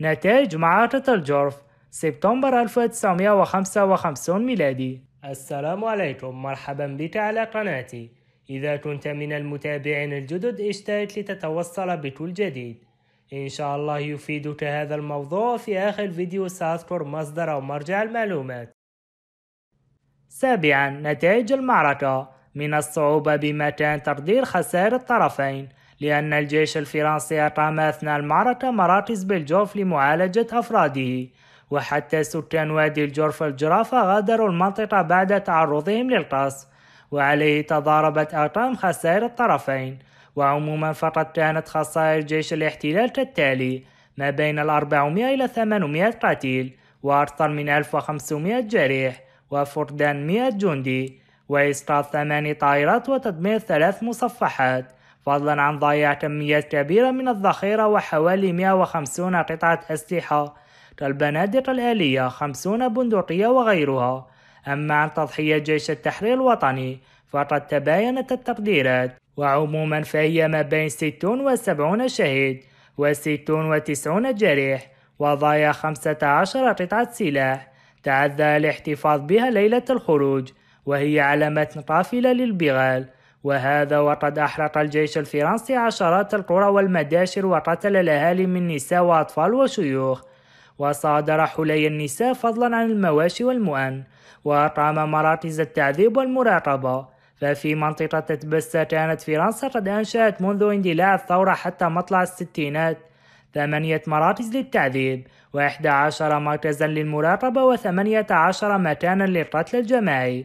نتائج معركة الجرف سبتمبر 1955 ميلادي السلام عليكم مرحبا بك على قناتي إذا كنت من المتابعين الجدد اشترك لتتوصل بكل جديد إن شاء الله يفيدك هذا الموضوع في آخر فيديو سأذكر مصدر أو مرجع المعلومات سابعا نتائج المعركة من الصعوبة بمكان تقدير خسائر الطرفين لأن الجيش الفرنسي أقام أثناء المعركة مراكز بالجوف لمعالجة أفراده وحتى سكان وادي الجرف الجرافة غادروا المنطقة بعد تعرضهم للقصف وعليه تضاربت أرقام خسائر الطرفين وعموما فقد كانت خسائر جيش الاحتلال كالتالي ما بين الأربعمائة إلى ثمانمائة قتيل وأكثر من ألف وخمسمائة جريح وفقدان مئة جندي وإسقاط ثماني طائرات وتدمير ثلاث مصفحات فضلا عن ضياع كميات كبيرة من الذخيرة وحوالي 150 قطعة أسلحة كالبنادق الآلية 50 بندقية وغيرها أما عن تضحية جيش التحرير الوطني فقد تباينت التقديرات وعموما فهي ما بين 60 و 70 شهيد و60 و90 جريح وضايا 15 قطعة سلاح تعذى الاحتفاظ بها ليلة الخروج وهي علامة قافلة للبغال وهذا وقد أحرق الجيش الفرنسي عشرات القرى والمداشر وقتل الأهالي من نساء وأطفال وشيوخ وصادر حلي النساء فضلا عن المواشي والمؤن وأقام مراكز التعذيب والمراقبة ففي منطقة تبسة كانت فرنسا قد أنشأت منذ اندلاع الثورة حتى مطلع الستينات ثمانية مراكز للتعذيب وإحدى عشر مركزا للمراقبة وثمانية عشر مكانا للقتل الجماعي